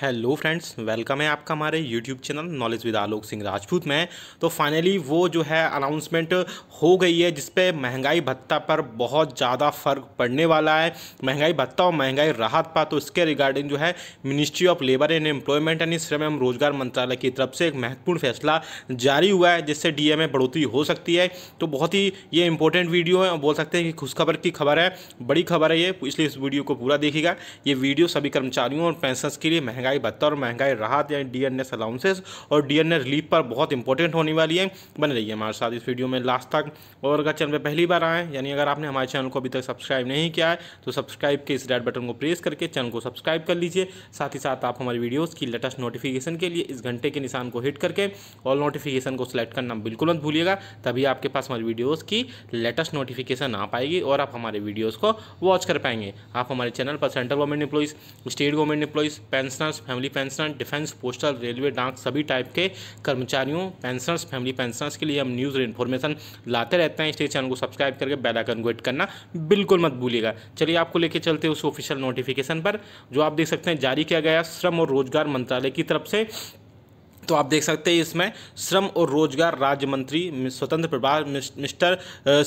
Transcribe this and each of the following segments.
hello friends welcome है आपका हमारे YouTube channel knowledge with Alok Singh Rajput में तो फाइनली वो जो है अनाउंसमेंट हो गई है जिसपे महंगाई भत्ता पर बहुत ज़्यादा फर्क पड़ने वाला है महंगाई भत्ता और महंगाई राहत पर तो इसके रिगार्डिंग जो है ministry of labour and employment and श्रम एवं रोजगार मंत्रालय की तरफ से एक महत्वपूर्ण फैसला जारी हुआ है जिससे डी में बढ़ोतरी हो सकती है तो बहुत ही ये इंपॉर्टेंट वीडियो है बोल सकते हैं कि खुशखबर की खबर है बड़ी खबर है ये इसलिए इस वीडियो को पूरा देखेगा ये वीडियो सभी कर्मचारियों और पेंशन के लिए महंगाई महंगाई बदतर और महंगाई राहत यानी डी एन अलाउंसेस और डी एन रिलीफ पर बहुत इंपॉर्टेंट होने वाली है बन रही है हमारे साथ इस वीडियो में लास्ट तक और अगर चैनल पर पहली बार आएँ यानी अगर आपने हमारे चैनल को अभी तक सब्सक्राइब नहीं किया है तो सब्सक्राइब के इस रेड बटन को प्रेस करके चैनल को सब्सक्राइब कर लीजिए साथ ही साथ आप हमारी वीडियोज़ की लेटेस्ट नोटिफिकेशन के लिए इस घंटे के निशान को हिट करके ऑल नोटिफिकेशन को सिलेक्ट करना बिल्कुल मत भूलिएगा तभी आपके पास हमारी वीडियोज़ की लेटेस्ट नोटिफिकेशन आ पाएगी और आप हमारे वीडियोज़ को वॉच कर पाएंगे आप हमारे चैनल पर central government employees state government employees pensioners family pensioner defence postal railway डाक सभी टाइप के कर्मचारियों पेंशनर्स फैमिली पेंशनर्स के लिए हम न्यूज़ और इन्फॉर्मेशन लाते रहते हैं इस चैनल को सब्सक्राइब करके बेल आइकन को हिट करना बिल्कुल मत भूलिएगा चलिए आपको लेके चलते हैं उस ऑफिशियल नोटिफिकेशन पर जो आप देख सकते हैं जारी किया गया श्रम और रोजगार मंत्रालय की तरफ से तो आप देख सकते हैं इसमें श्रम और रोजगार राज्य मंत्री स्वतंत्र प्रभार मिस्टर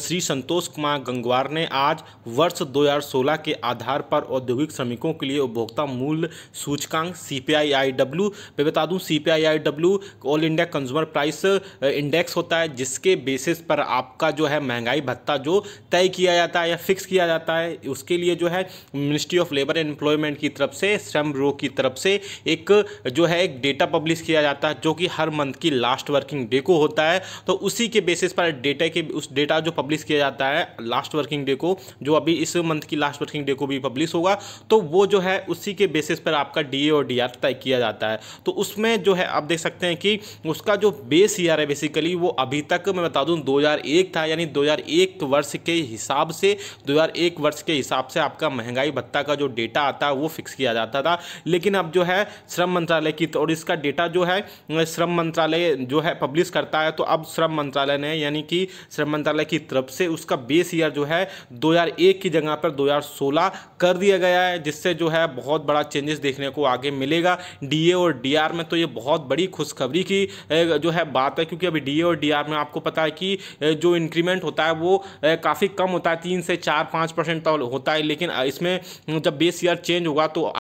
श्री संतोष कुमार गंगवार ने आज वर्ष 2016 के आधार पर औद्योगिक श्रमिकों के लिए उपभोक्ता मूल्य सूचकांक सी पी आई आई डब्ल्यू मैं बता दूं C P I I W all India consumer price index होता है जिसके बेसिस पर आपका जो है महंगाई भत्ता जो तय किया जाता है या फिक्स किया जाता है उसके लिए जो है ministry of labour and employment की तरफ से श्रम ब्यूरो की तरफ से एक जो है एक डेटा पब्लिश किया जाता है है जो कि हर मंथ की लास्ट वर्किंग डे को होता है तो उसी के बेसिस पर डेटा के उस डेटा जो पब्लिश किया जाता है लास्ट वर्किंग डे को जो अभी इस मंथ की लास्ट वर्किंग डे को भी पब्लिश होगा तो वो जो है उसी के बेसिस पर आपका डी और डी तय किया जाता है तो उसमें जो है आप देख सकते हैं कि उसका जो बेस ईयर है बेसिकली वो अभी तक मैं बता दूँ दो था यानी दो वर्ष के हिसाब से दो वर्ष के हिसाब से आपका महंगाई भत्ता का जो डेटा आता है वो फिक्स किया जाता था लेकिन अब जो है श्रम मंत्रालय की और इसका डेटा जो है श्रम मंत्रालय जो है पब्लिश करता है तो अब श्रम मंत्रालय ने यानी कि श्रम मंत्रालय की तरफ से उसका बेस ईयर जो है 2001 की जगह पर 2016 कर दिया गया है जिससे जो है बहुत बड़ा चेंजेस देखने को आगे मिलेगा डी और डी में तो ये बहुत बड़ी खुशखबरी की जो है बात है क्योंकि अभी डी और डी में आपको पता है कि जो इंक्रीमेंट होता है वो काफ़ी कम होता है तीन से चार पाँच परसेंट होता है लेकिन इसमें जब बेस ईयर चेंज होगा तो